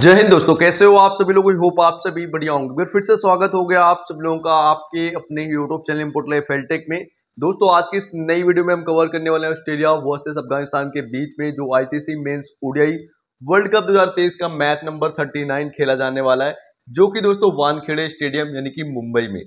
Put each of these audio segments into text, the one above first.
जय हिंद दोस्तों कैसे हो आप सभी लोग होप आप सभी बढ़िया होंगे फिर फिर से स्वागत हो गया आप सभी लोगों का आपके अपने यूट्यूब चैनल इम्पोर्ट लाइफ फेलटेक में दोस्तों आज की इस नई वीडियो में हम कवर करने वाले हैं ऑस्ट्रेलिया वर्सेस अफगानिस्तान के बीच में जो ICC men's ODI World Cup 2023 का मैच नंबर 39 खेला जाने वाला है जो कि दोस्तों वानखेड़े स्टेडियम यानी कि मुंबई में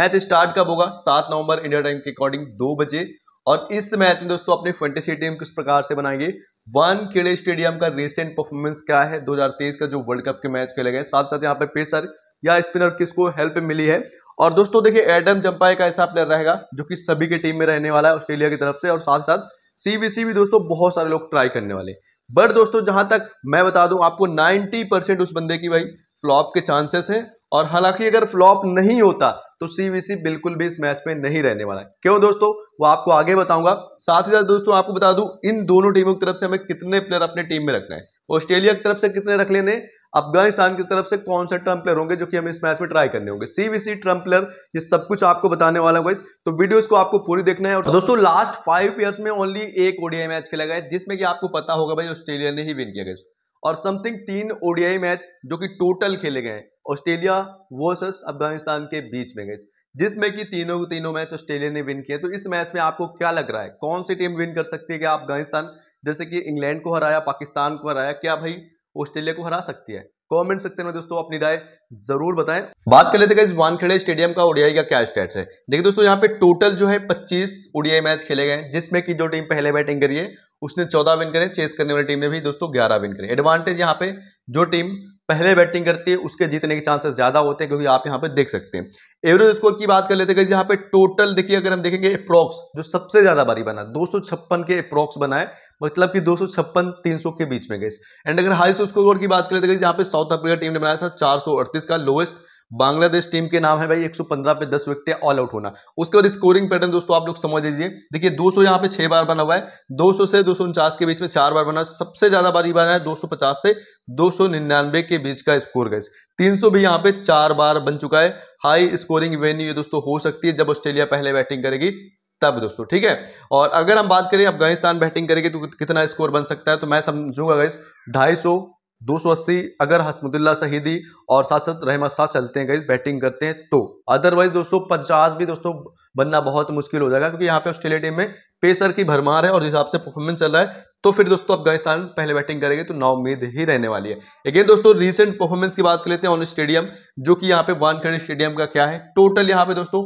मैच स्टार्ट कब होगा सात नवंबर इंडिया टाइम के अकॉर्डिंग दो बजे और इस मैच में दोस्तों अपनी फेंटेसी टीम किस प्रकार से बनाएंगे वन खेड़े स्टेडियम का रिसेंट परफॉर्मेंस क्या है 2023 का जो वर्ल्ड कप के मैच खेले गए साथ साथ यहाँ पे पेसर या स्पिनर किसको हेल्प मिली है और दोस्तों देखिए एडम जम्पाई का ऐसा प्लेयर रहेगा जो कि सभी के टीम में रहने वाला है ऑस्ट्रेलिया की तरफ से और साथ साथ सीबीसी भी दोस्तों बहुत सारे लोग ट्राई करने वाले बट दोस्तों जहां तक मैं बता दूं आपको 90 परसेंट उस बंदे की भाई फ्लॉप के चांसेस हैं और हालांकि अगर फ्लॉप नहीं होता तो सीवीसी बिल्कुल भी इस मैच में नहीं रहने वाला है क्यों दोस्तों वो आपको आगे बताऊंगा साथ ही साथ दोस्तों आपको बता दूं इन दोनों टीमों की तरफ से हमें कितने प्लेयर अपने टीम में रखना है ऑस्ट्रेलिया की तरफ से कितने रख लेने अफगानिस्तान की तरफ से कौन से ट्रम्प प्लेयर होंगे जो कि हम इस मैच में ट्राई करने होंगे सीवीसी ट्रम्प प्लेयर ये सब कुछ आपको बताने वाला हूँ तो वीडियोस को आपको पूरी देखना है और दोस्तों लास्ट फाइव ईयर्स में ओनली एक ओडीआई मैच खेला गया जिसमें कि आपको पता होगा भाई ऑस्ट्रेलिया ने ही विन किया गया और समथिंग तीन ओडीआई मैच जो कि टोटल खेले गए ऑस्ट्रेलिया वर्सेस अफगानिस्तान के बीच में गए जिसमें कि तीनों तीनों मैच ऑस्ट्रेलिया ने विन किए तो इस मैच में आपको क्या लग रहा है कौन सी टीम विन कर सकती है क्या अफगानिस्तान जैसे कि इंग्लैंड को हराया पाकिस्तान को हराया क्या भाई ऑस्ट्रेलिया को हरा सकती है कमेंट सेक्शन में दोस्तों अपनी राय जरूर बताएं बात कर लेते हैं इस वानखेड़े स्टेडियम का ओडीआई का क्या स्टेट्स है देखिए दोस्तों यहाँ पे टोटल जो है 25 ओडीआई मैच खेले गए जिसमें कि जो टीम पहले बैटिंग करी है उसने चौदह विन करे चेस करने वाली टीम ने भी दोस्तों ग्यारह विन करे एडवांटेज यहाँ पे जो टीम पहले बैटिंग करती है उसके जीतने के चांसेस ज्यादा होते हैं क्योंकि आप यहाँ पे देख सकते हैं एवरेज स्कोर की बात कर लेते हैं यहाँ पे टोटल देखिए अगर हम देखेंगे अप्रोक्स जो सबसे ज्यादा बारी बना दो के अप्रोक्स बनाए मतलब कि दो सौ के बीच में गए एंड अगर हाईस्ट स्कोर की बात कर लेते यहाँ पे साउथ अफ्रीका टीम ने बनाया था चार का लोएस्ट बांग्लादेश टीम के नाम है भाई 115 पे 10 विकेट ऑल आउट होना उसके बाद स्कोरिंग पैटर्न दोस्तों आप लोग समझ लीजिए देखिए 200 यहाँ पे छह बार बना हुआ है 200 से दो के बीच में चार बार बना सबसे ज्यादा बारी बना है 250 से 299 के बीच का स्कोर गए 300 भी यहाँ पे चार बार बन चुका है हाई स्कोरिंग वेन्यू ये दोस्तों हो सकती है जब ऑस्ट्रेलिया पहले बैटिंग करेगी तब दोस्तों ठीक है और अगर हम बात करें अफगानिस्तान बैटिंग करेगी तो कितना स्कोर बन सकता है तो मैं समझूंगा गाइस ढाई 280 अगर हसमुदुल्ला शहीदी और साथ साथ रहमत शाह चलते हैं गई बैटिंग करते हैं तो अदरवाइज दोस्तों पचास भी दोस्तों बनना बहुत मुश्किल हो जाएगा क्योंकि यहाँ पे ऑस्ट्रेलिया टीम में पेसर की भरमार है और हिसाब से परफॉर्मेंस चल रहा है तो फिर दोस्तों अफगानिस्तान पहले बैटिंग करेगी तो उम्मीद ही रहने वाली है अगेन दोस्तों रिसेंट परफॉर्मेंस की बात कर लेते हैं ऑन स्टेडियम जो कि यहाँ पे वानखेड़े स्टेडियम का क्या है टोटल यहाँ पे दोस्तों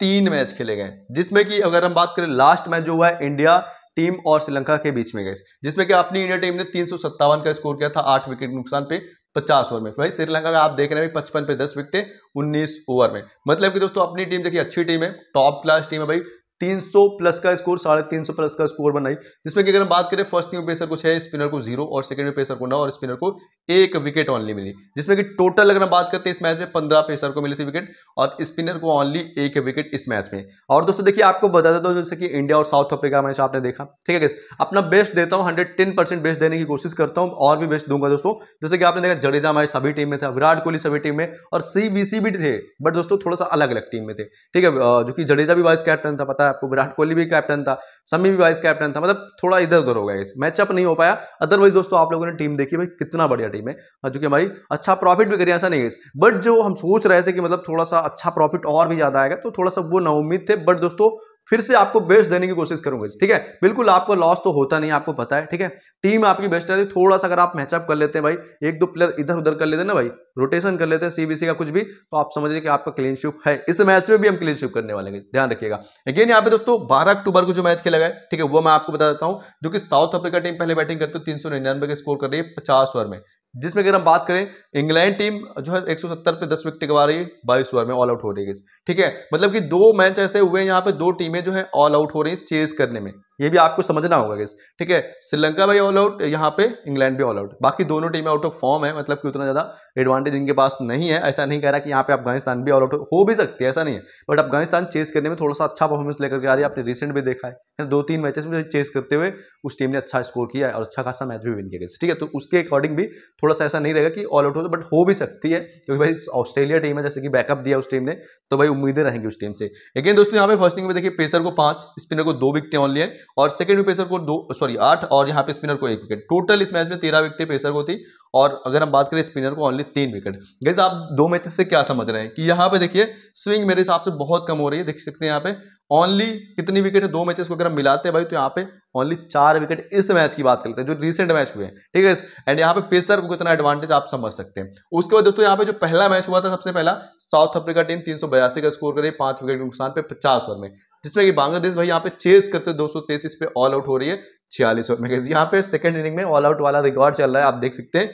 तीन मैच खेले गए जिसमें कि अगर हम बात करें लास्ट मैच जो हुआ है इंडिया टीम और श्रीलंका के बीच में गए जिसमें कि अपनी इंडिया टीम ने तीन का स्कोर किया था आठ विकेट नुकसान पे पचास ओवर में भाई श्रीलंका का आप देख रहे हैं पचपन पे दस विकेटें उन्नीस ओवर में मतलब कि दोस्तों अपनी टीम देखिए अच्छी टीम है टॉप क्लास टीम है भाई 300 प्लस का स्कोर साढ़े तीन सौ प्लस का स्कोर बनाई जिसमें कि अगर हम बात करें फर्स्ट में पेसर को छह स्पिनर को जीरो और सेकंड में पेसर को नौ और स्पिनर को एक विकेट ऑनली मिली जिसमें कि टोटल अगर हम बात करते हैं इस मैच में पंद्रह पेसर को मिली थी विकेट और स्पिनर को ऑनली एक विकेट इस मैच में और दोस्तों देखिए आपको बता देता हूँ जैसे कि इंडिया और साउथ अफ्रीका मैच आपने देखा ठीक है अपना बेस्ट देता हूँ हंड्रेड बेस्ट देने की कोशिश करता हूँ और भी बेस्ट दूंगा दोस्तों जैसे कि आपने देखा जडेजा हमारे सभी टीम में था विराट कोहली सभी टीम में और सी भी थे बट दोस्तों थोड़ा सा अलग अलग टीम में थे ठीक है जो कि जडेजा भी वाइस कैप्टन था पता था आपको विराट कोहली भी कैप्टन था समी भी वाइस कैप्टन था मतलब थोड़ा इधर उधर हो गया इस मैचअप नहीं हो पाया अदरवाइज दोस्तों आप लोगों ने टीम देखी भाई कितना बढ़िया टीम है हाँ, जो कि हमारी अच्छा प्रॉफिट भी करिए ऐसा नहीं है बट जो हम सोच रहे थे कि मतलब थोड़ा सा अच्छा प्रॉफिट और भी ज़्यादा आएगा तो थोड़ा सा वो नाउमीद थे बट दोस्तों फिर से आपको बेस्ट देने की कोशिश करूंगा ठीक है बिल्कुल आपको लॉस तो होता नहीं आपको पता है ठीक है टीम आपकी बेस्ट रहती है थोड़ा सा अगर आप मैचअप कर लेते हैं भाई एक दो प्लेयर इधर उधर कर लेते हैं ना भाई रोटेशन कर लेते हैं सीबीसी का कुछ भी तो आप समझिए कि आपका क्लीन शिप है इस मैच में भी हम क्लीन शिप करने वाले ध्यान रखिएगा अगेन यहाँ पे दोस्तों बारह अक्टूबर को जो मैच खेला गया ठीक है वो मैं आपको बता देता हूँ जो कि साउथ अफ्रीका टीम पहले बैटिंग करते तीन सौ निन्यानवे के स्कोर कर रही है पचास ओवर में जिसमें अगर हम बात करें इंग्लैंड टीम जो है 170 पे 10 विकेट गवा रही है बाईस ओवर में ऑल आउट हो रही है ठीक है मतलब कि दो मैच ऐसे हुए हैं यहाँ पे दो टीमें जो है ऑल आउट हो रही है चेज करने में ये भी आपको समझना होगा गैस ठीक है श्रीलंका भाई ऑल आउट यहाँ पे इंग्लैंड भी ऑल आउट बाकी दोनों टीमें आउट ऑफ फॉर्म है मतलब कि उतना ज़्यादा एडवांटेज इनके पास नहीं है ऐसा नहीं कह रहा कि यहाँ पे अफगानिस्तान भी ऑल आउट हो भी सकती है ऐसा नहीं है बट अफगानिस्तान चेस करने में थोड़ा सा अच्छा परफॉर्मेंस लेकर के आ रही है आपने रिसेंट भी देखा है दो तीन मैचेस में चेस करते हुए उस टीम ने अच्छा स्कोर किया है और अच्छा खासा मैच भी विन किया गया ठीक है तो उसके अकॉर्डिंग भी थोड़ा सा ऐसा नहीं रहेगा कि ऑल आउट हो बट हो भी सकती है क्योंकि भाई ऑस्ट्रेलिया टीम है जैसे कि बैकअप दिया उस टीम ने तो भाई उम्मीदें रहेंगी उस टीम से लेकिन दोस्तों यहाँ पे फर्स्ट इनिंग में देखिए पेसर को पाँच स्पिनर को दो विकटें ऑन लिए और सेकंड भी पेसर को दो सॉरी आठ और यहाँ पे स्पिनर को एक विकेट टोटल इस मैच में तेरह विकेट पेसर को थी और अगर हम बात करें स्पिनर को ओनली तीन विकेट गैस आप दो मैचेस से क्या समझ रहे हैं कि यहाँ पे देखिए स्विंग मेरे हिसाब से बहुत कम हो रही है देख सकते हैं यहाँ पे ओनली कितनी विकेट है दो मैचेस को अगर हम मिलाते हैं भाई तो यहाँ पे ओनली चार विकेट इस मैच की बात करते हैं जो रिसेंट मैच हुए हैं ठीक है एंड यहाँ पे पेसर को कितना एडवांटेज आप समझ सकते हैं उसके बाद दोस्तों यहाँ पे जो पहला मैच हुआ था सबसे पहला साउथ अफ्रीका टीम तीन का स्कोर करी पांच विकेट के नुकसान पे पचास ओवर में जिसमें कि बांग्लादेश भाई यहाँ पे चेस करते दो सौ पे ऑल आउट हो रही है छियालीस ओवर में यहाँ पे सेकंड इनिंग में ऑल आउट वाला रिकॉर्ड चल रहा है आप देख सकते हैं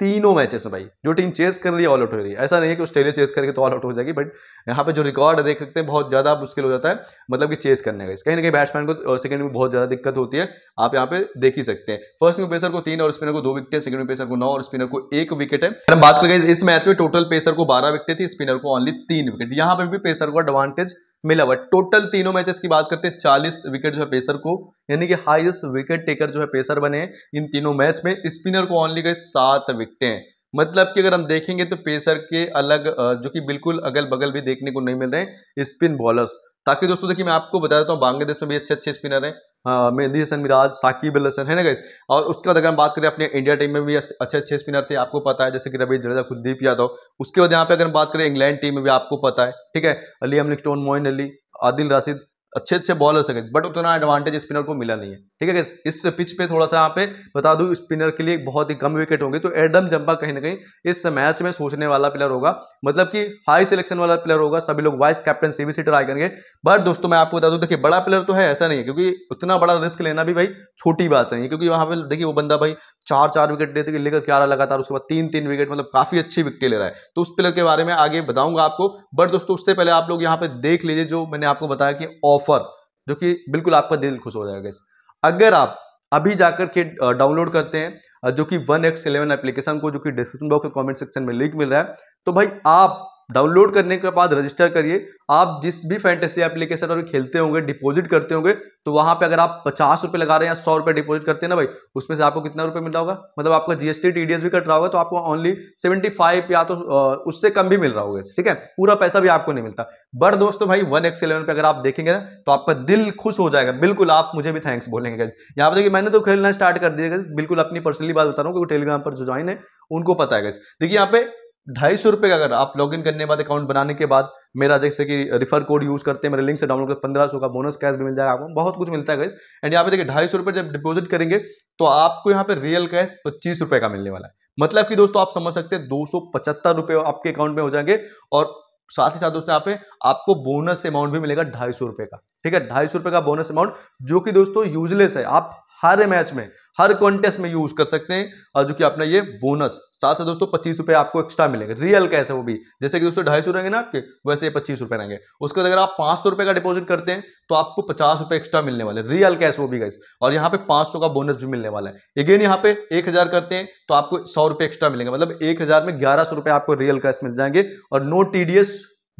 तीनों मैचेस में भाई जो टीम चेस कर रही है ऑल आउट हो रही है ऐसा नहीं है कि ऑस्ट्रेलिया चेस करके तो ऑल आउट हो जाएगी बट यहाँ पे जो रिकॉर्ड देख सकते हैं बहुत ज़्यादा मुश्किल हो जाता है मतलब कि चेस करने का कहीं ना कहीं बैट्समैन को सेकंड में बहुत ज़्यादा दिक्कत होती है आप यहाँ पे देख ही सकते हैं फर्स्ट में पेसर को तीन और स्पिनर को दो विकेट है सेकंड में पेसर को नौ और स्पिनर को एक विकेट है हम बात करें इस मैच में टोटल पेसर को बारह विकेट थी स्पिनर को ऑनली तीन विकेट यहाँ पर भी पेसर को एडवांटेज मिला हुआ टोटल तीनों मैचेस की बात करते हैं चालीस विकेट जो है पेसर को यानी कि हाईएस्ट विकेट टेकर जो है पेसर बने इन तीनों मैच में स्पिनर को ऑनली गए सात विकेटें मतलब कि अगर हम देखेंगे तो पेसर के अलग जो कि बिल्कुल अगल बगल भी देखने को नहीं मिल रहे हैं स्पिन बॉलर्स ताकि दोस्तों देखिए मैं आपको बता देता हूँ बांग्लादेश में भी अच्छे अच्छे स्पिनर हैं हाँ, मेहंदी हसन मिराज साकिब अल हसन है ना गई और उसके बाद अगर हम बात करें अपने इंडिया टीम में भी अच्छे अच्छे स्पिनर थे आपको पता है जैसे कि रवि जडेजा कुलदीप यादव उसके बाद यहाँ पे अगर हम बात करें इंग्लैंड टीम में भी आपको पता है ठीक है अली अमलिक स्टोन मोइन अली आदिल राशिद अच्छे अच्छे बॉलर सके बट उतना एडवांटेज स्पिनर को मिला नहीं है ठीक है इस पिच पे थोड़ा सा यहाँ पे बता दूँ स्पिनर के लिए बहुत ही कम विकेट होंगे तो एडम जंपा कहीं ना कहीं इस मैच में सोचने वाला प्लेयर होगा मतलब कि हाई सिलेक्शन वाला प्लेयर होगा सभी लोग वाइस कैप्टन से भी ट्राई करेंगे बट दोस्तों मैं आपको बता दूँ देखिए बड़ा प्लेयर तो है ऐसा नहीं है क्योंकि उतना बड़ा रिस्क लेना भी भाई छोटी बात नहीं है क्योंकि वहाँ पे देखिए वो बंदा भाई चार चार विकेट लेते लेकर ग्यारह लगातार उसके बाद तीन तीन विकेट मतलब काफ़ी अच्छी विकेट ले रहा है तो उस प्लेयर के बारे में आगे बताऊंगा आपको बट दोस्तों उससे पहले आप लोग यहाँ पे देख लीजिए जो मैंने आपको बताया कि ऑफ ऑफर जो कि बिल्कुल आपका दिल खुश हो जाएगा अगर आप अभी जाकर के डाउनलोड करते हैं जो कि वन एक्स इलेवन एप्लीकेशन को जो कि डिस्क्रिप्शन बॉक्स और कमेंट सेक्शन में लिंक मिल रहा है तो भाई आप डाउनलोड करने के बाद रजिस्टर करिए आप जिस भी फैंटेसी एप्लीकेशन पर खेलते होंगे डिपॉजिट करते होंगे तो वहां पे अगर आप पचास रुपये लगा रहे हैं या सौ रुपये डिपॉजिट करते हैं ना भाई उसमें से आपको कितना रुपये मिल रहा होगा मतलब आपका जीएसटी टीडीएस भी कट रहा होगा तो आपको ओनली सेवेंटी फाइव या तो उससे कम भी मिल रहा होगा ठीक है पूरा पैसा भी आपको नहीं मिलता बट दोस्तों भाई वन एक्स इलेवन अगर आप देखेंगे ना तो आपका दिल खुश हो जाएगा बिल्कुल आप मुझे भी थैंक्स बोलेंगे यहाँ पर देखिए मैंने तो खेलना स्टार्ट कर दिया बिल्कुल अपनी पर्सनली बात बता रहा हूँ क्योंकि टेलीग्राम पर जो ज्वाइन है उनको पता है गैस देखिए यहाँ पे ढाई सौ रुपये का अगर आप लॉगिन करने के बाद अकाउंट बनाने के बाद मेरा जैसे कि रिफर कोड यूज़ करते हैं मेरे लिंक से डाउनलोड कर पंद्रह सौ का बोनस कैश भी मिल जाएगा आपको बहुत कुछ मिलता है गैस एंड यहाँ पे देखिए ढाई सौ रुपये जब डिपॉजिट करेंगे तो आपको यहाँ पे रियल कैश पच्चीस रुपये का मिलने वाला है मतलब कि दोस्तों आप समझ सकते हैं दो सौ पचहत्तर रुपये आपके अकाउंट में हो जाएंगे और साथ ही साथ दोस्तों यहाँ पे आपको बोनस अमाउंट भी मिलेगा ढाई सौ रुपये का ठीक है ढाई सौ रुपये का बोनस अमाउंट जो कि दोस्तों यूजलेस है आप हर मैच में हर कॉन्टेस्ट में यूज कर सकते हैं और जो कि अपना ये बोनस साथ साथ दोस्तों पच्चीस रुपये आपको एक्स्ट्रा मिलेंगे रियल कैसे वो भी जैसे कि दोस्तों ढाई सौ रहेंगे ना आपके वैसे ये पच्चीस रुपये रहेंगे उसके बाद अगर आप पाँच सौ रुपये का डिपॉजिट करते हैं तो आपको पचास रुपये एक्स्ट्रा मिलने वाले रियल कैश वो भी गैस और यहाँ पे पाँच सौ का बोनस भी मिलने वाला है अगेन यहाँ पे एक हज़ार करते हैं तो आपको सौ एक्स्ट्रा मिलेंगे मतलब एक हज़ार में ग्यारह सौ आपको रियल कैश मिल जाएंगे और no T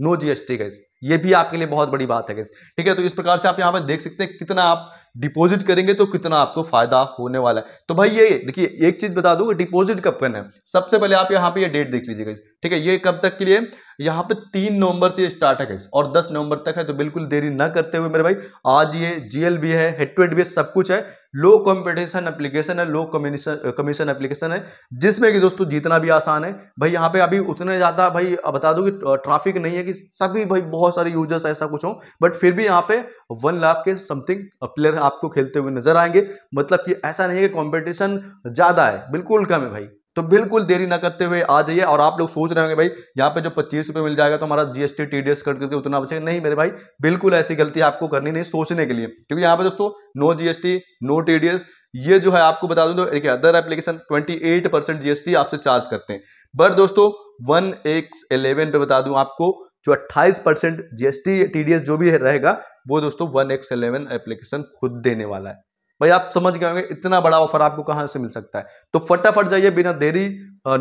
no G S गैस ये भी आपके लिए बहुत बड़ी बात है गैस ठीक है तो इस प्रकार से आप यहां पर देख सकते हैं कितना आप डिपॉजिट करेंगे तो कितना आपको फायदा होने वाला है तो भाई ये देखिए एक चीज बता दूं डिपॉजिट कब करना है सबसे पहले आप यहाँ पे ये डेट देख लीजिएगा ठीक है ये कब तक के लिए यहाँ पे तीन नवंबर से स्टार्ट है गैस और दस नवंबर तक है तो बिल्कुल देरी ना करते हुए मेरे भाई आज ये जीएल भी है हेडवेट भी है सब कुछ है लो कॉम्पिटिशन एप्लीकेशन है लो कमीशन कमीशन एप्लीकेशन है जिसमें कि दोस्तों जीतना भी आसान है भाई यहाँ पे अभी उतने ज़्यादा भाई बता दू कि ट्रैफिक नहीं है कि सभी भाई बहुत बहुत सारे यूजर्स ऐसा कुछ हो बट फिर भी यहाँ पे वन लाख के समथिंग प्लेयर आपको खेलते हुए नजर आएंगे मतलब कि ऐसा नहीं है कि कॉम्पिटिशन ज़्यादा है बिल्कुल कम है भाई तो बिल्कुल देरी ना करते हुए आ जाइए और आप लोग सोच रहे होंगे भाई यहाँ पे जो पच्चीस रुपये मिल जाएगा तो हमारा जीएसटी टीडीएस कट करके उतना बचेगा नहीं मेरे भाई बिल्कुल ऐसी गलती आपको करनी नहीं सोचने के लिए क्योंकि यहाँ पे दोस्तों नो जीएसटी नो टीडीएस ये जो है आपको बता दूं तो एक अदर एप्लीकेशन ट्वेंटी जीएसटी आपसे चार्ज करते हैं बट दोस्तों वन एक्स पे बता दूं आपको जो 28 परसेंट जीएसटी टीडीएस जो भी रहेगा वो दोस्तों वन एक्स एलेवन एप्लीकेशन खुद देने वाला है भाई आप समझ गए होंगे इतना बड़ा ऑफर आपको कहाँ से मिल सकता है तो फटाफट जाइए बिना देरी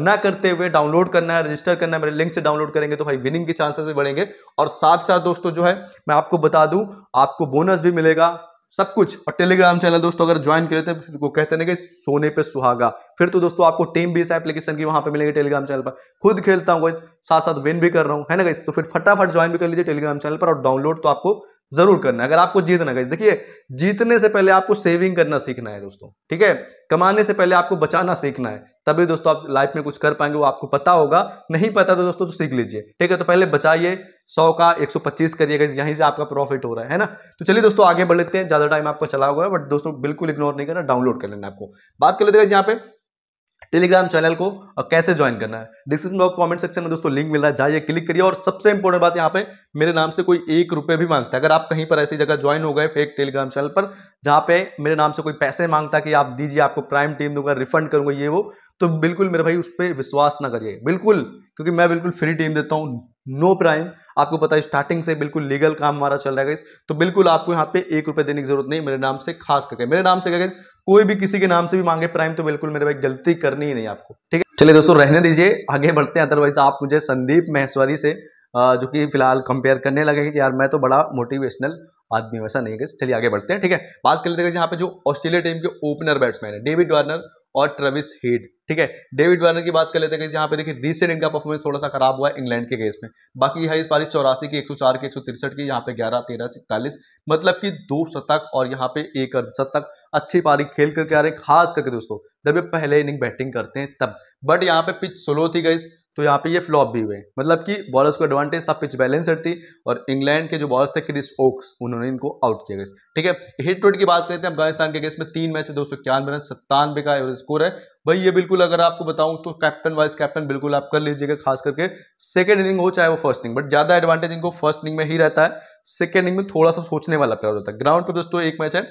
ना करते हुए डाउनलोड करना है रजिस्टर करना है मेरे लिंक से डाउनलोड करेंगे तो भाई विनिंग के चांसेस भी बढ़ेंगे और साथ साथ दोस्तों जो है मैं आपको बता दूं आपको बोनस भी मिलेगा सब कुछ और टेलीग्राम चैनल दोस्तों अगर ज्वाइन करे तो वो कहते ना कि सोने पे सुहागा फिर तो दोस्तों आपको टीम भी इस एप्लीकेशन की वहां पे मिलेगी टेलीग्राम चैनल पर खुद खेलता हूँ गाइस साथ साथ विन भी कर रहा हूँ है ना गाइस तो फिर फटाफट ज्वाइन भी कर लीजिए टेलीग्राम चैनल पर और डाउनलोड तो आपको जरूर करना है अगर आपको जीतना गाइस देखिए जीतने से पहले आपको सेविंग करना सीखना है दोस्तों ठीक है कमाने से पहले आपको बचाना सीखना है तभी दोस्तों आप लाइफ में कुछ कर पाएंगे वो आपको पता होगा नहीं पता तो दोस्तों तो सीख लीजिए ठीक है तो पहले बचाइए सौ का एक सौ पच्चीस करिएगा यहीं से आपका प्रॉफिट हो रहा है है ना तो चलिए दोस्तों आगे बढ़ लेते हैं ज़्यादा टाइम आपका चला हुआ है बट दोस्तों बिल्कुल इग्नोर नहीं करना डाउनलोड कर लेना आपको बात कर लेते हैं यहाँ पे टेलीग्राम चैनल को और कैसे ज्वाइन करना है डिस्क्रिप्शन बॉक्स कमेंट सेक्शन में दोस्तों लिंक मिल रहा है जाइए क्लिक करिए और सबसे इंपॉर्टेंट बात यहाँ पे मेरे नाम से कोई एक रुपये भी मांगता है अगर आप कहीं पर ऐसी जगह ज्वाइन हो गए फेक टेलीग्राम चैनल पर जहाँ पे मेरे नाम से कोई पैसे मांगता कि आप दीजिए आपको प्राइम टीम दूंगा रिफंड करूंगा ये वो तो बिल्कुल मेरे भाई उस पर विश्वास ना करिए बिल्कुल क्योंकि मैं बिल्कुल फ्री टीम देता हूँ नो प्राइम आपको पता है स्टार्टिंग से बिल्कुल लीगल काम हमारा चल रहा है तो बिल्कुल आपको यहाँ पे एक रुपए देने की जरूरत नहीं मेरे नाम से खास करके मेरे नाम से क्या कोई भी किसी के नाम से भी मांगे प्राइम तो बिल्कुल मेरे भाई गलती करनी ही नहीं आपको ठीक है चलिए दोस्तों रहने दीजिए आगे बढ़ते हैं अदरवाइज आप मुझे संदीप महेश्वरी से जो कि फिलहाल कंपेयर करने लगे कि यार मैं तो बड़ा मोटिवेशनल आदमी वैसा नहीं है चलिए आगे बढ़ते हैं ठीक है बात कर लेते हैं यहाँ पे जो ऑस्ट्रेलिया टीम के ओपनर बैट्समैन है डेविड वार्नर और ट्रेविस हेड ठीक है डेविड वार्नर की बात कर लेते हैं यहाँ पे देखिए रिसेंट इनका परफॉर्मेंस थोड़ा सा खराब हुआ है इंग्लैंड के केस में बाकी है इस बारिश चौरासी की एक सौ चार की एक सौ तिरसठ की यहाँ पे ग्यारह तेरह इकतालीस मतलब कि दो शतक और यहाँ पे एक शतक अच्छी पारी खेल करके आ रहे हैं खास करके दोस्तों जब ये पहले इनिंग बैटिंग करते हैं तब बट यहाँ पे पिच स्लो थी गई तो यहाँ पे ये फ्लॉप भी हुए मतलब कि बॉलर्स को एडवांटेज था पिच बैलेंसर थी और इंग्लैंड के जो बॉलर्स थे क्रिस ओक्स उन्होंने इनको आउट किया गया ठीक है हिट रेट की बात करते हैं अफगानिस्तान के गेस्ट में तीन मैच है दो सौ इक्यानवे रन सत्तानवे का एवरेज स्कोर है भाई ये बिल्कुल अगर आपको बताऊं तो कैप्टन वाइस कैप्टन बिल्कुल आप कर लीजिएगा खास करके सेकेंड इनिंग हो चाहे वो फर्स्ट इनिंग बट ज्यादा एडवांटेज इनको फर्स्ट इनिंग में ही रहता है सेकेंड इनिंग में थोड़ा सा सोचने वाला प्लेयर होता है ग्राउंड पर दोस्तों एक मैच है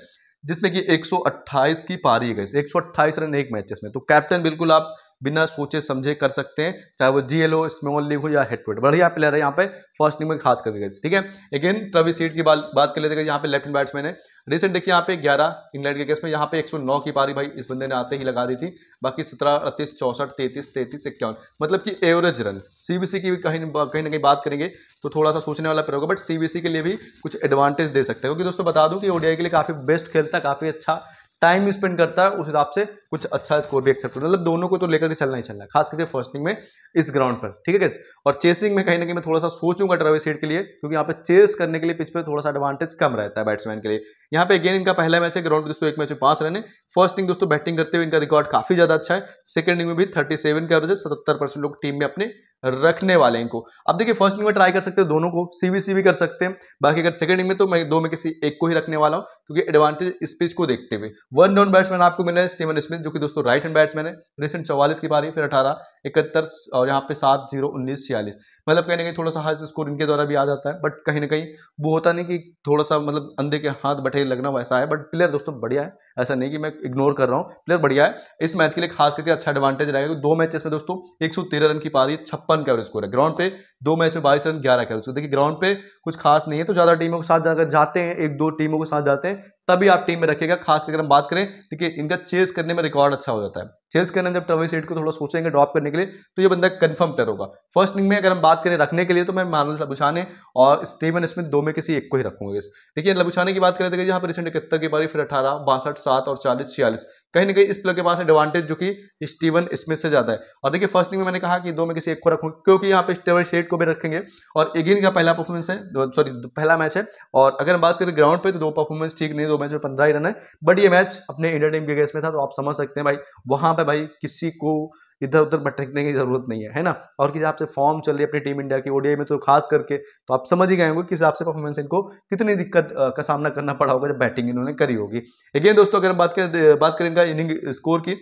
जिसमें कि 128 की पारी गई 128 रन एक मैच में तो कैप्टन बिल्कुल आप बिना सोचे समझे कर सकते हैं चाहे वो जी एल हो स्मॉल लीग हो या हेडवेट बढ़िया प्लेयर है यहाँ पे फर्स्ट लीग में खास करके ठीक है लेकिन ट्रवी सीट की बात बात कर लेते हैं यहाँ पे लेफ्ट बैट्समैन है रिसेंट देखिए यहाँ पे 11 इंग्लैंड के केस में यहाँ पे 109 की पारी भाई इस बंदे ने आते ही लगा दी थी बाकी 17 अड़तीस चौसठ तैतीस तैतीस इक्यावन मतलब कि एवरेज रन सीबीसी की भी कहीं कहीं ना कहीं बात करेंगे तो थोड़ा सा सोचने वाला प्रयोग बट सीबीसी के लिए भी कुछ एडवांटेज दे सकते हैं क्योंकि दोस्तों बता दूँ कि ओडीआई के लिए काफ़ी बेस्ट खेलता काफ़ी अच्छा टाइम स्पेंड करता है उस हिसाब से कुछ अच्छा स्कोर भी एक्सेप्ट करता है मतलब दोनों को तो लेकर के चलना ही चलना है खास करके फर्स्टिंग में इस ग्राउंड पर ठीक है और चेसिंग में कहीं ना कहीं मैं थोड़ा सा सोचूंगा ट्रवे सीट के लिए क्योंकि यहाँ पे चेस करने के लिए पिच पर थोड़ा सा एडवांटेज कम रहता है बैट्समैन के लिए यहाँ पे अगेन इनका पहला मैच है ग्राउंड दोस्तों एक मैच में पांच रन है फर्स्ट थिंग दोस्तों बैटिंग करते हुए इनका रिकॉर्ड काफी ज्यादा अच्छा है सेकंड इंग में भी थर्टी सेवन का एवरेज है सत्तर परसेंट लोग टीम में अपने रखने वाले इनको अब देखिए फर्स्ट इनिंग में ट्राई कर सकते हैं दोनों को सी भी कर सकते हैं बाकी अगर सेकंड इनिंग में तो मैं दो में किसी एक को ही रखने वाला हूं क्योंकि एडवांटेज स्पीच को देखते हुए वन डाउन बैट्समैन आपको मिले स्टीवन स्मिथ जो कि दोस्तों राइट हैंड बैट्समैन है रिसेंट चौवालीस की पारी फिर अठारह इकहत्तर और यहाँ पे सात जीरो उन्नीस छियालीस मतलब कहीं ना कहीं थोड़ा सा हाई स्कोर इनके द्वारा भी आ जाता है बट कहीं ना कहीं वो होता नहीं कि थोड़ा सा मतलब अंधे के हाथ बैठे लगना वैसा है बट प्लेयर दोस्तों बढ़िया है ऐसा नहीं कि मैं इग्नोर कर रहा हूँ प्लेयर बढ़िया है इस मैच के लिए खास करके अच्छा एडवांटेज रहेगा दो मैचेस में दोस्तों एक रन की पारी छप्पन का एवरेज स्कोर है ग्राउंड पे दो मैच में बाईस रन ग्यारह कर देखिए ग्राउंड पे कुछ खास नहीं है तो ज़्यादा टीमों के साथ जाकर जाते हैं एक दो टीमों के साथ जाते हैं तभी आप टीम में रखेगा खास अगर हम बात करें देखिए इनका चेस करने में रिकॉर्ड अच्छा हो जाता है चेस करने में जब ट्रवे सीट को थोड़ा सोचेंगे ड्रॉप करने के लिए तो ये बंदा कंफर्म टर होगा फर्स्ट इनिंग में अगर हम बात करें रखने के लिए तो मैं मानव लबुछाने और स्टीवन स्मिथ दो में किसी एक को ही रखूंगा इस देखिए लबुछाने की बात करें देखिए तो यहाँ पर रिसेंट इकहत्तर की बारी फिर अठारह बासठ सात और चालीस छियालीस कहीं ना कहीं इस प्लेयर के पास एडवांटेज जो कि स्टीवन स्मिथ से ज़्यादा है और देखिए फर्स्ट इनिंग में मैंने कहा कि दो में किसी एक को रखूँ क्योंकि यहाँ पे स्टेवर शेड को भी रखेंगे और एगिन का पहला परफॉर्मेंस है सॉरी पहला मैच है और अगर हम बात करें ग्राउंड पर तो दो परफॉर्मेंस ठीक नहीं दो मैच में पंद्रह ही रन है बट ये मैच अपने इंडिया टीम के अगेंस्ट में था तो आप समझ सकते हैं भाई वहाँ पर भाई किसी को इधर उधर भटकने की जरूरत नहीं है है ना और किस हिसाब से फॉर्म चल रही है अपनी टीम इंडिया की ओडीआई में तो खास करके तो आप समझ ही गए होंगे किस हिसाब से परफॉर्मेंस इनको कितनी दिक्कत का सामना करना पड़ा होगा जब बैटिंग इन्होंने करी होगी अगेन दोस्तों अगर बात करें बात करें इनका इनिंग स्कोर की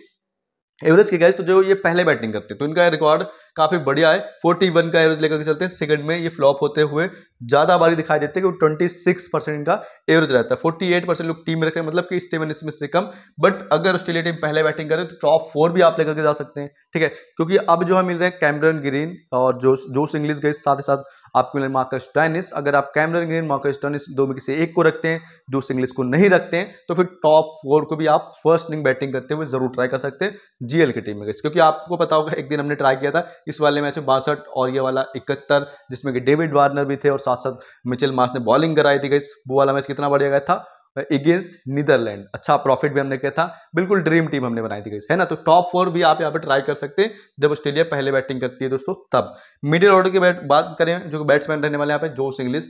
एवरेज के गैस तो जो ये पहले बैटिंग करते तो इनका रिकॉर्ड काफ़ी बढ़िया है फोर्टी वन का एवरेज लेकर के चलते हैं सेकंड में ये फ्लॉप होते हुए ज़्यादा बारी दिखाई देते हैं कि ट्वेंटी सिक्स परसेंट का एवरेज रहता है फोर्टी एट परसेंट लोग टीम में रख रहे हैं मतलब कि स्टेवन इसमें से कम बट अगर ऑस्ट्रेलिया टीम पहले बैटिंग करे तो टॉप फोर भी आप लेकर के जा सकते हैं ठीक है क्योंकि अब जो है मिल रहे हैं कैमरन ग्रीन और जो जो इंग्लिश गए साथ ही साथ आपको मिले मार्कस टेनिस अगर आप कैमरन ग्रीन मार्कस टेनिस दो में किसी एक को रखते हैं जोश इंग्लिश को नहीं रखते हैं तो फिर टॉप फोर को भी आप फर्स्ट इनिंग बैटिंग करते हुए जरूर ट्राई कर सकते हैं जीएल की टीम में क्योंकि आपको पता होगा एक दिन हमने ट्राई किया था इस वाले मैच में बासठ और ये वाला इकहत्तर जिसमें कि डेविड वार्नर भी थे और साथ साथ मिचिल मास ने बॉलिंग कराई थी गई वो वाला मैच कितना बढ़िया गया था अगेंस्ट नीदरलैंड अच्छा प्रॉफिट भी हमने किया था बिल्कुल ड्रीम टीम हमने बनाई थी गई है ना तो टॉप फोर भी आप यहाँ पे ट्राई कर सकते हैं जब ऑस्ट्रेलिया पहले बैटिंग करती है दोस्तों तब मिडिल ऑर्डर की बात करें जो बैट्समैन रहने वाले यहाँ पे जोश इंग्लिश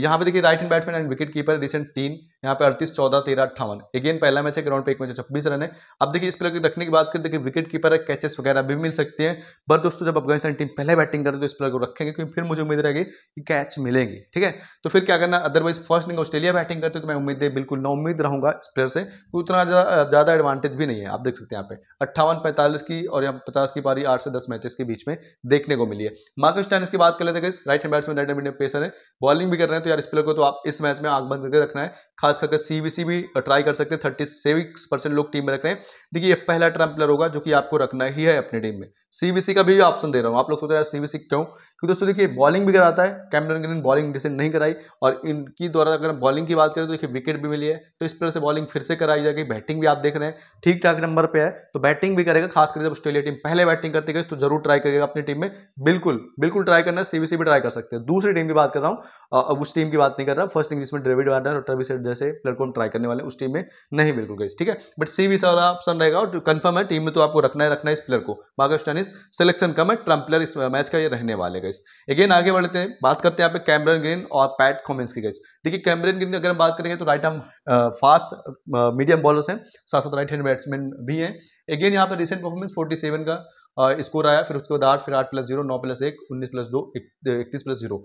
यहाँ पे देखिए right hand batsman and wicket keeper recent तीन यहाँ पे अड़तीस चौदह तेरह अट्ठावन अगेन पहला मैच है ग्राउंड पे एक मैच छब्बीस रन है अब देखिए इस प्लेयर की रखने की बात करें देखिए विकेट कीपर है कैचेस वगैरह भी मिल सकते हैं पर दोस्तों जब अफगानिस्तान टीम पहले बैटिंग करे तो इस प्लेयर को रखेंगे क्योंकि फिर मुझे उम्मीद रहेगी कि कैच मिलेंगे ठीक है तो फिर क्या करना otherwise first inning Australia batting करते तो मैं उम्मीद है बिल्कुल ना उम्मीद रहूंगा इस प्लेयर से उतना ज़्यादा एडवांटेज भी नहीं है आप देख सकते हैं यहाँ पे अट्ठावन पैंतालीस की और यहाँ पचास की पारी आठ से दस मैचेस के बीच में देखने को मिली है मार्कस स्टैंड की बात कर लेते हैं right hand batsman right hand pacer है बॉलिंग भी कर रहे हैं तो यार स्पिलर को तो आप इस मैच में आग बंद करके रखना है खास करके सीबीसी भी ट्राई कर सकते हैं थर्टी सिक्स परसेंट लोग टीम में रख रहे हैं देखिए ये पहला ट्रम्प प्लेयर होगा जो कि आपको रखना ही है अपनी टीम में सीबीसी का भी ऑप्शन दे रहा हूँ आप लोग सोच रहे हैं सीबीसी क्यों क्योंकि दोस्तों देखिए बॉलिंग भी कराता है कैमरन ग्रीन बॉलिंग डिसेंट नहीं कराई और इनकी द्वारा अगर बॉलिंग की बात करें तो देखिए विकेट भी मिली है तो इस तरह से बॉलिंग फिर से कराई जाएगी बैटिंग भी आप देख रहे हैं ठीक ठाक नंबर पर है तो बैटिंग भी करेगा खासकर जब ऑस्ट्रेलिया टीम पहले बैटिंग करती गई तो जरूर ट्राई करेगा अपनी टीम में बिल्कुल बिल्कुल ट्राई करना है भी ट्राई कर सकते हैं दूसरी टीम की बात कर रहा हूँ उस टीम की बात नहीं कर रहा फर्स्ट टीम जिसमें ड्रेविड वार्डर और ट्रेविस जैसे प्लेयर को हम ट्राई करने वाले उस टीम में नहीं बिल्कुल गई ठीक है बट सीबीसी वाला ऑप्शन रहेगा और कन्फर्म है टीम में तो आपको रखना है रखना है इस प्लेयर को मार्गस्टानी मीन सिलेक्शन कम है मैं प्लेयर इस मैच का ये रहने वाले गई अगेन आगे बढ़ते हैं बात करते हैं यहाँ पे कैमरन ग्रीन और पैट कॉमेंस की गई देखिए कैमरन ग्रीन की अगर हम बात करेंगे तो राइट हम फास्ट मीडियम बॉलर्स हैं साथ साथ राइट हैंड बैट्समैन भी हैं अगेन यहाँ पर रिसेंट परफॉर्मेंस फोर्टी सेवन का स्कोर आया फिर उसके बाद आठ फिर आठ प्लस जीरो नौ प्लस एक उन्नीस प्लस दो इकतीस प्लस जीरो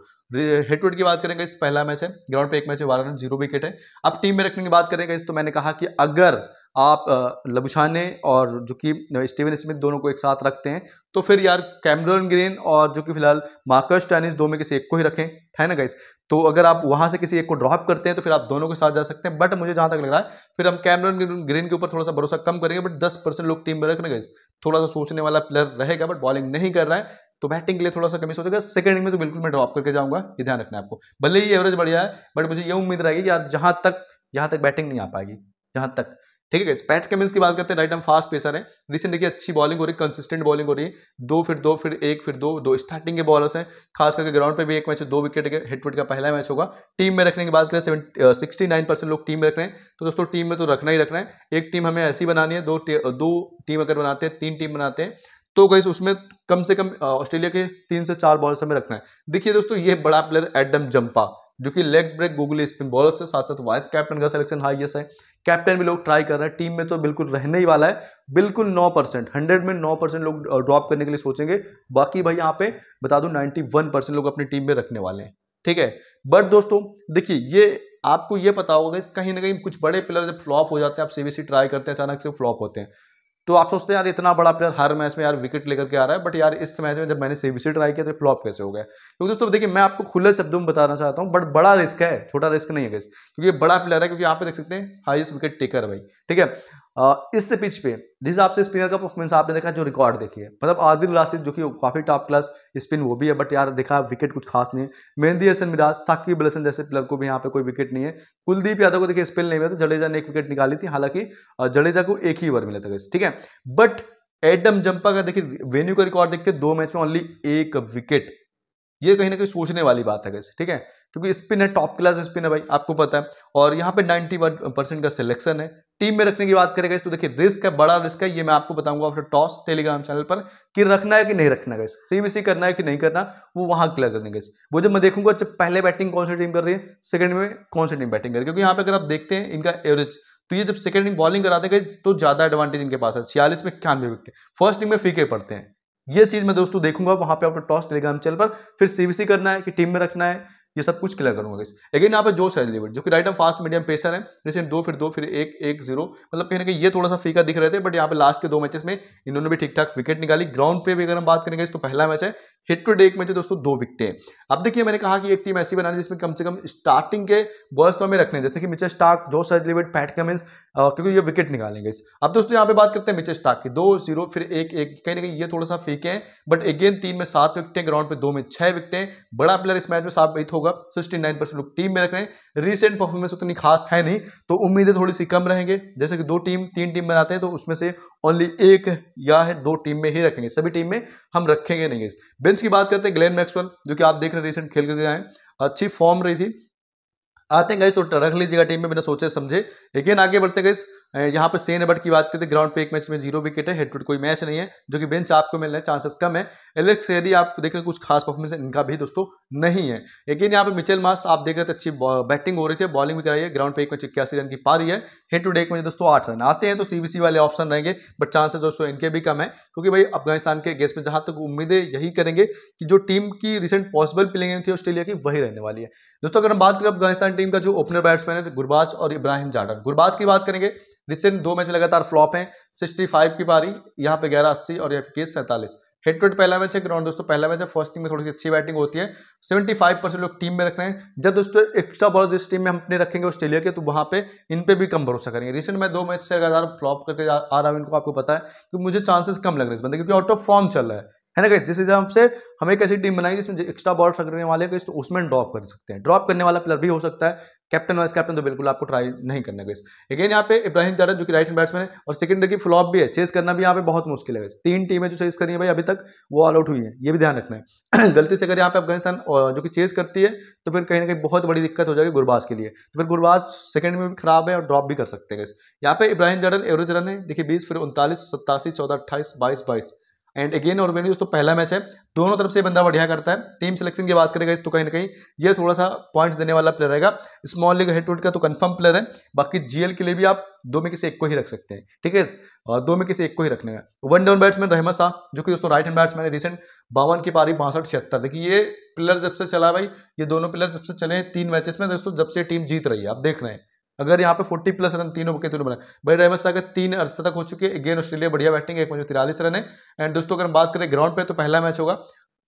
हेटवेट की बात करेंगे इस पहला मैच है ग्राउंड पे एक मैच है बारह रन जीरो विकेट है अब टीम में रखने की बात करेंगे इस तो मैंने कहा कि अगर आप लबुशाने और जो कि स्टीवन स्मिथ दोनों को एक साथ रखते हैं तो फिर यार कैमरन ग्रीन और जो कि फिलहाल मार्कस टैनिस दो में किसी एक को ही रखें है ना गाइस तो अगर आप वहां से किसी एक को ड्रॉप करते हैं तो फिर आप दोनों के साथ जा सकते हैं बट मुझे जहां तक लग रहा है फिर हम कैमरन ग्रीन के ऊपर थोड़ा सा भरोसा कम करेंगे बट दस परसेंट लोग टीम में रखने गाइस थोड़ा सा सोचने वाला प्लेयर रहेगा बट बॉलिंग नहीं कर रहा है तो बैटिंग के लिए थोड़ा सा कमी सोचेगा सेकंड में तो बिल्कुल मैं ड्रॉप करके जाऊंगा ये ध्यान रखना आपको भले ही एवरेज बढ़िया है बट मुझे ये उम्मीद रहेगी कि आप जहां तक यहाँ तक बैटिंग नहीं आ पाएगी जहां तक ठीक है पैट कमिंस की बात करते हैं राइट हम फास्ट पेसर है रिसेंट देखिए अच्छी बॉलिंग हो रही है कंसिस्टेंट बॉलिंग हो रही है दो फिर दो फिर एक फिर दो दो स्टार्टिंग के बॉलर्स हैं खास करके ग्राउंड पे भी एक मैच दो विकेट के हिटविट का पहला मैच होगा टीम में रखने की बात करें सिक्सटी नाइन परसेंट लोग टीम में रख रहे हैं तो दोस्तों टीम में तो रखना ही रखना है एक टीम हमें ऐसी बनानी है दो दो टीम अगर बनाते हैं तीन टीम बनाते हैं तो गई उसमें कम से कम ऑस्ट्रेलिया के तीन से चार बॉलर्स हमें रखना है देखिए दोस्तों ये बड़ा प्लेयर एडम जंपा जो कि leg break googly spin bowler से साथ साथ वाइस कैप्टन का सिलेक्शन हाइएस्ट है कैप्टन भी लोग ट्राई कर रहे हैं टीम में तो बिल्कुल रहने ही वाला है बिल्कुल नौ परसेंट हंड्रेड में नौ परसेंट लोग ड्रॉप करने के लिए सोचेंगे बाकी भाई यहाँ पे बता दूं नाइन्टी वन परसेंट लोग अपनी टीम में रखने वाले हैं ठीक है बट दोस्तों देखिए ये आपको ये पता होगा कहीं ना कहीं कुछ बड़े प्लेयर जब फ्लॉप हो जाते हैं आप सी ट्राई करते हैं अचानक से फ्लॉप होते हैं तो आप सोचते हैं यार इतना बड़ा प्लेयर हर मैच में यार विकेट लेकर के आ रहा है बट यार इस मैच में जब मैंने बी ट्राई किया तो फ्लॉप कैसे हो गया क्योंकि दोस्तों देखिए मैं आपको खुले शब्दों में बताना चाहता हूँ बट बड़ा रिस्क है छोटा रिस्क नहीं है क्योंकि बड़ा प्लेयर है क्योंकि आप देख सकते हैं हाइस्ट विकेट टेकर भाई ठीक है इस पिच पे जिस आपसे स्पिनर का परफॉर्मेंस आपने देखा जो रिकॉर्ड देखिए मतलब आदिल राशिद जो कि काफ़ी टॉप क्लास स्पिन वो भी है बट यार देखा विकेट कुछ खास नहीं है मेहंदी हसन मिराज साकिब हसन जैसे प्लेयर को भी यहाँ पे कोई विकेट नहीं है कुलदीप यादव को देखिए स्पिन नहीं मिला था जडेजा ने एक विकेट निकाली थी हालांकि जडेजा को एक ही ओवर मिला था ठीक है बट एडम जंपा का देखिए वेन्यू का रिकॉर्ड देखते दो मैच में ओनली एक विकेट ये कहीं ना कहीं सोचने वाली बात है कैसे ठीक है क्योंकि स्पिन है टॉप क्लास स्पिन है भाई आपको पता है और यहाँ पे 91 परसेंट का सिलेक्शन है टीम में रखने की बात करेगा तो देखिए रिस्क है बड़ा रिस्क है ये मैं आपको बताऊंगा आपका टॉस टेलीग्राम चैनल पर कि रखना है कि नहीं रखना है सीबीसी करना है कि नहीं करना वो वहां क्लियर करने गए वो जब मैं देखूंगा अच्छा पहले बैटिंग कौन सी टीम कर रही है सेकंड में कौन सी टीम बैटिंग कर रही है क्योंकि यहाँ पर अगर आप देखते हैं इनका एवरेज तो ये जब सेकंड इनिंग बॉलिंग कराते गए तो ज्यादा एडवांटेज इनके पास है छियालीस में इक्यानवे विकेट फर्स्ट इनिंग में फीके पड़ते हैं ये चीज मैं दोस्तों देखूंगा वहां पे आपको टॉस टेलीग्राम चैनल पर फिर सीबीसी करना है कि टीम में रखना है ये सब कुछ क्लियर करूंगा इस लेकिन यहाँ पे जो सैलरी लिमिट जो कि right of fast medium pacer है जैसे दो फिर दो फिर एक एक जीरो मतलब कहने के ये थोड़ा सा फीका दिख रहे थे बट यहाँ पे लास्ट के दो मैचेस में इन्होंने भी ठीक ठाक विकेट निकाली ग्राउंड पे भी अगर हम बात करेंगे तो पहला मैच है हिट टू डे मैच है दोस्तों दो विकटें हैं अब देखिए मैंने कहा कि एक टीम ऐसी बनानी जिसमें कम से कम स्टार्टिंग के बॉल्स तो हमें रखने जैसे कि मिचर स्टार्क जो लिमिट पैट कमिंस क्योंकि ये विकेट निकालेंगे अब दोस्तों यहाँ पे बात करते हैं मिचर स्टार्क की दो जीरो फिर एक एक कहीं ना कहीं ये थोड़ा सा फीके हैं बट अगेन तीन में सात विकटें ग्राउंड पे दो में छह विकटें बड़ा प्लेयर इस मैच में साबित होगा होगा सिक्सटी नाइन परसेंट लोग टीम में रख रहे हैं रिसेंट परफॉर्मेंस उतनी खास है नहीं तो उम्मीदें थोड़ी सी कम रहेंगे जैसे कि दो टीम तीन टीम बनाते हैं तो उसमें से ओनली एक या है दो टीम में ही रखेंगे सभी टीम में हम रखेंगे नहीं बेंच की बात करते हैं ग्लैन मैक्सवेल जो कि आप देख रहे हैं रिसेंट खेल कर आए अच्छी फॉर्म रही थी आते हैं गई तो रख लीजिएगा टीम में बिना सोचे समझे लेकिन आगे बढ़ते गई यहाँ पर सेन एबर्ट की बात करते हैं तो ग्राउंड पे एक मैच में जीरो विकेट है हेड टू कोई मैच नहीं है जो कि बेंच आपको मिलने चांसेस कम है एलेक्स हेरी आप देख रहे कुछ खास परफॉर्मेंस इनका भी दोस्तों नहीं है लेकिन यहाँ पर मिचेल मास आप देख रहे थे अच्छी बैटिंग हो रही थी बॉलिंग भी कराई है ग्राउंड पे एक मैच इक्यासी रन की पारी है हेड टू डेक में दोस्तों आठ रन आते हैं तो सी वाले ऑप्शन रहेंगे बट चांसेस दोस्तों इनके भी कम है क्योंकि भाई अफगानिस्तान के गेस्ट में जहाँ तक उम्मीदें यही करेंगे कि जो टीम की रिसेंट पॉसिबल प्लेंग थी ऑस्ट्रेलिया की वही रहने वाली है दोस्तों अगर हम बात करें अफगानिस्तान टीम का जो ओपनर बैट्समैन है गुरबाज और इब्राहिम जाडर गुरबाज की बात करेंगे रिसेंट दो मैच लगातार फ्लॉप हैं 65 की पारी यहाँ पे ग्यारह अस्सी और यहाँ पे सैंतालीस हेड टू हेड पहला मैच है ग्राउंड दोस्तों पहला मैच है फर्स्ट टीम में थोड़ी सी अच्छी बैटिंग होती है 75 परसेंट लोग टीम में रख रहे हैं जब दोस्तों एक्स्ट्रा बॉलर जिस टीम में हम अपने रखेंगे ऑस्ट्रेलिया के तो वहाँ पे इन पे भी कम भरोसा करेंगे रिसेंट मैं दो मैच से लगातार फ्लॉप करके आ रहा हूँ इनको आपको पता है कि मुझे चांसेस कम लग रहे हैं इस बंदे क्योंकि आउट ऑफ फॉर्म चल रहा है है ना जिस हिसाब से हम एक ऐसी टीम बनाई जिसमें एक्स्ट्रा बॉल रखने वाले हैं तो उसमें ड्रॉप कर सकते हैं ड्रॉप करने वाला प्लेयर भी हो सकता है कैप्टन वाइस कैप्टन तो बिल्कुल आपको ट्राई नहीं करना गैस अगेन यहाँ पे इब्राहिम जाडा जो कि राइट हैंड बैट्समैन है और सेकंड की फ्लॉप भी है चेस करना भी यहाँ पे बहुत मुश्किल है तीन टीमें जो चेस करी है भाई अभी तक वो ऑल आउट हुई है ये भी ध्यान रखना है गलती से अगर यहाँ पे अफगानिस्तान जो कि चेस करती है तो फिर कहीं ना कहीं बहुत बड़ी दिक्कत हो जाएगी गुरबाज के लिए तो फिर गुरबाज सेकंड में भी खराब है और ड्रॉप भी कर सकते हैं यहाँ पे इब्राहिम जाडन एवरेज रन है देखिए बीस फिर उनतालीस सत्तासी चौदह अट्ठाईस बाईस बाईस एंड अगेन और मैंने दोस्तों पहला मैच है दोनों तरफ से बंदा बढ़िया करता है टीम सिलेक्शन की बात करेगा इस तो कहीं ना कहीं ये थोड़ा सा पॉइंट्स देने वाला प्लेयर रहेगा स्मॉल लीग हेड टूट का तो कंफर्म प्लेयर है बाकी जीएल के लिए भी आप दो में किसी एक को ही रख सकते हैं ठीक है और दो में किसी एक को ही रखने का वन डाउन बैट्समैन रहमत शाह जो कि दोस्तों राइट हैंड बैट्समैन है रिसेंट बावन की पारी बासठ छिहत्तर देखिए ये प्लेयर जब से चला भाई ये दोनों प्लेयर जब से चले तीन मैचेस में दोस्तों जब से टीम जीत रही है आप देख रहे हैं अगर यहाँ पे 40 प्लस रन तीनों के तीनों बनाए भाई रहमत अगर तीन अर्धशतक हो चुके हैं अगेन ऑस्ट्रेलिया बढ़िया बैटिंग एक मैच में तिरालीस रन है एंड दोस्तों अगर हम बात करें ग्राउंड पे तो पहला मैच होगा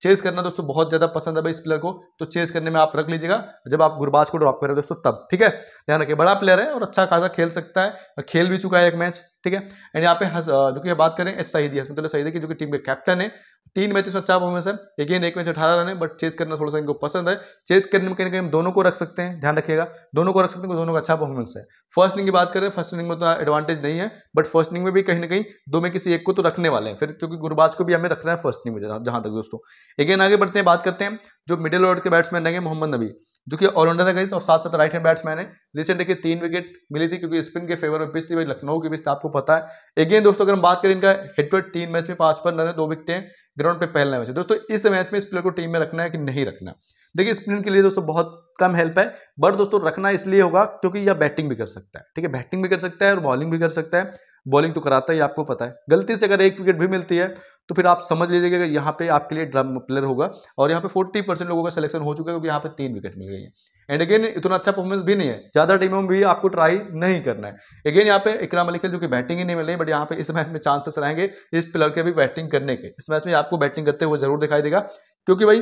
चेस करना दोस्तों बहुत ज्यादा पसंद है भाई इस प्लेयर को तो चेस करने में आप रख लीजिएगा जब आप गुरबाज को ड्रॉप करें दोस्तों तब ठीक है ध्यान रखिए बड़ा प्लेयर है और अच्छा खासा खेल सकता है खेल भी चुका है एक मैच ठीक है एंड यहाँ पे जो कि बात करें एस सहीदी हसमत मतलब सहीदी की जो कि टीम के कैप्टन है तीन मैचेस में अच्छा परफॉर्मेंस है एगेन एक मैच अठारह रन है बट चेस करना थोड़ा सा इनको पसंद है चेस करने में कहीं कहीं हम दोनों को रख सकते हैं ध्यान रखिएगा दोनों को रख सकते हैं दोनों का अच्छा परफॉर्मेंस है फर्स्ट इनिंग की बात करें फर्स्ट इनिंग में तो एडवांटेज नहीं है बट फर्स्ट इनिंग में भी कहीं ना कहीं दो में किसी एक को तो रखने वाले हैं फिर क्योंकि गुरुबाज को भी हमें रखना है फर्स्ट इनिंग में जहाँ तक दोस्तों एगेन आगे बढ़ते हैं बात करते हैं जो मिडिल ऑर्डर के बैट्समैन रहेंगे मोहम्मद नबी जो कि ऑलराउंडर है गई और साथ साथ राइट हैंड बैट्समैन है रिसेंट देखिए तीन विकेट मिली थी क्योंकि स्पिन के फेवर में पिछली भाई लखनऊ के बीच आपको पता है अगेन दोस्तों अगर हम बात करें इनका हेड टू तीन मैच में पांच पर रन है दो विकटें ग्राउंड पे पहला मैच है दोस्तों इस मैच में इस प्लेयर को टीम में रखना है कि नहीं रखना देखिए स्पिन के लिए दोस्तों बहुत कम हेल्प है बट दोस्तों रखना इसलिए होगा क्योंकि यह बैटिंग भी कर सकता है ठीक है बैटिंग भी कर सकता है और बॉलिंग भी कर सकता है बॉलिंग तो कराता ही आपको पता है गलती से अगर एक विकेट भी मिलती है तो फिर आप समझ लीजिएगा कि यहाँ पे आपके लिए ड्रम प्लेयर होगा और यहाँ पे 40 परसेंट लोगों का सिलेक्शन हो चुका है क्योंकि यहाँ पे तीन विकेट मिल गई है एंड अगेन इतना अच्छा परफॉर्मेंस भी नहीं है ज़्यादा टीमों में भी आपको ट्राई नहीं करना है अगेन यहाँ पे इकरा मलिक है जो कि बैटिंग ही नहीं मिल रही बट यहाँ पे इस मैच में चांसेस रहेंगे इस प्लेयर के भी बैटिंग करने के इस मैच में आपको बैटिंग करते हुए जरूर दिखाई देगा क्योंकि भाई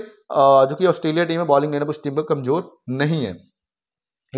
जो कि ऑस्ट्रेलिया टीम है बॉलिंग लेने उस टीम पर कमजोर नहीं है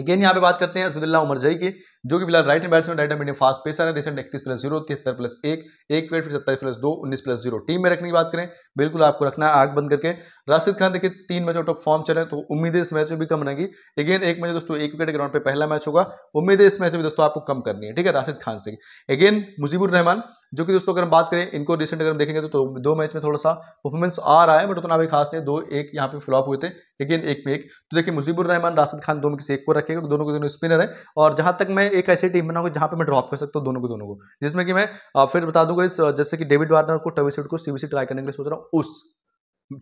अगेन यहाँ पे बात करते हैं असमदुल्ला उमर जई की जो कि फिलहाल right batsman right medium fast pacer है रिसेंट इकतीस प्लस जीरो तिहत्तर प्लस एक एक विकेट फिर सत्ताईस प्लस दो उन्नीस प्लस जीरो टीम में रखने की बात करें बिल्कुल आपको रखना है आग बंद करके राशिद खान देखिए तीन मैच आउट ऑफ फॉर्म चले तो उम्मीद है इस मैच में भी कम रहेगी अगेन एक मैच दोस्तों एक विकेट ग्राउंड पे पहला मैच होगा उम्मीद है इस मैच में दोस्तों आपको कम करनी है ठीक है राशिद खान से अगेन मुजीबुर रहमान जो कि दोस्तों अगर हम बात करें इनको रिसेंट अगर हम देखेंगे तो, तो दो मैच में थोड़ा सा परफॉर्मेंस आ रहा है बट उतना भी खास नहीं दो एक यहाँ पे फ्लॉप हुए थे लेकिन एक पे एक तो देखिए मुजीबुर रहमान राशिद खान दोनों किसी एक को रखेगा दोनों के दोनों स्पिनर है और जहां तक मैं एक ऐसी टीम बनाऊंगा जहां पर मैं ड्रॉप कर सकता हूँ दोनों को दोनों को जिसमें कि मैं फिर बता दूंगा इस जैसे कि डेविड वार्नर को टवी को सीबीसी ट्राई करने के लिए सोच रहा हूँ उस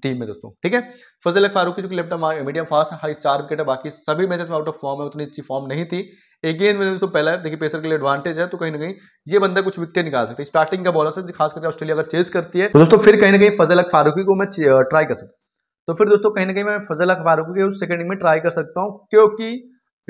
टीम में दोस्तों ठीक है फजल फारूकी जो कि लेफ्ट मीडियम फास्ट हाई स्टार विकेट है बाकी सभी मैचेस में आउट ऑफ फॉर्म है उतनी अच्छी फॉर्म नहीं थी अगेन मैंने दोस्तों पहला देखिए पेसर के लिए एडवांटेज है तो कहीं ना कहीं ये बंदा कुछ विकेट निकाल सकता है स्टार्टिंग का बॉलर से खास करके ऑस्ट्रेलिया अगर चेस करती है तो दोस्तों फिर कहीं ना कहीं फजल फारूकी को मैं ट्राई कर सकता हूँ तो फिर दोस्तों कहीं ना कहीं मैं फजल फारूकी को सेकंड में ट्राई कर सकता हूँ क्योंकि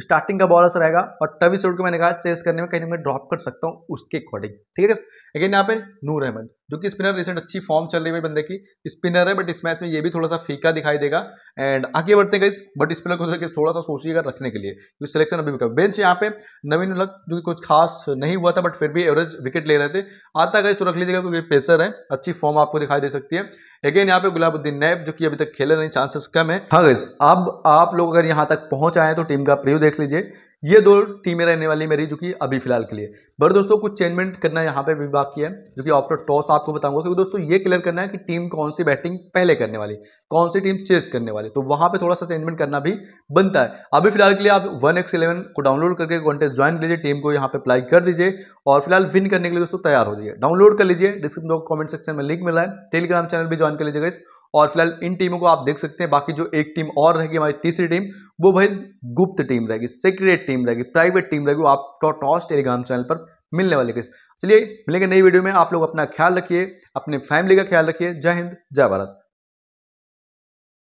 स्टार्टिंग का बॉलर रहेगा और टवी सेट को मैंने कहा चेस करने में कहीं ना कहीं ड्रॉप कर सकता हूँ उसके अकॉर्डिंग ठीक है अगेन यहाँ पे नूर अहमद जो कि स्पिनर रिसेंट अच्छी फॉर्म चल रही है बंदे की स्पिनर है बट इस मैच में ये भी थोड़ा सा फीका दिखाई देगा एंड आगे बढ़ते गई बट स्पिनर को थोड़ा सा सोचिएगा रखने के लिए क्योंकि सिलेक्शन अभी भी बेंच यहाँ पे नवीन लग जो कि कुछ खास नहीं हुआ था बट फिर भी एवरेज विकेट ले रहे थे आता गए तो रख लीजिएगा क्योंकि पेसर है अच्छी फॉर्म आपको दिखाई दे सकती है अगेन यहाँ पे गुलाबुद्दीन नैब जो कि अभी तक खेले नहीं चांसेस कम है हाँ गैस अब आप लोग अगर यहाँ तक पहुँच आए तो टीम का प्रीव्यू देख लीजिए ये दो टीमें रहने वाली मेरी जो कि अभी फिलहाल के लिए बट दोस्तों कुछ चेंजमेंट करना यहाँ पे विभाग किया है जो कि ऑफ्टर टॉस आपको बताऊंगा क्योंकि दोस्तों ये क्लियर करना है कि टीम कौन सी बैटिंग पहले करने वाली कौन सी टीम चेस करने वाली तो वहाँ पे थोड़ा सा चेंजमेंट करना भी बनता है अभी फिलहाल के लिए आप वन एक्स इलेवन को डाउनलोड करके कॉन्टेस्ट ज्वाइन लीजिए टीम को यहाँ पे अप्लाई कर दीजिए और फिलहाल विन करने के लिए दोस्तों तैयार हो जाइए डाउनलोड कर लीजिए डिस्क्रिप्शन कॉमेंट सेक्शन में लिंक मिला है टेलीग्राम चैनल भी ज्वाइन कर लीजिएगा इस और फिलहाल इन टीमों को आप देख सकते हैं बाकी जो एक टीम और रहेगी हमारी तीसरी टीम वो भाई गुप्त टीम रहेगी सीक्रेट टीम रहेगी प्राइवेट टीम रहेगी वो आप टॉस टेलीग्राम चैनल पर मिलने वाले किस चलिए मिलेंगे नई वीडियो में आप लोग अपना ख्याल रखिए अपने फैमिली का ख्याल रखिए जय हिंद जय भारत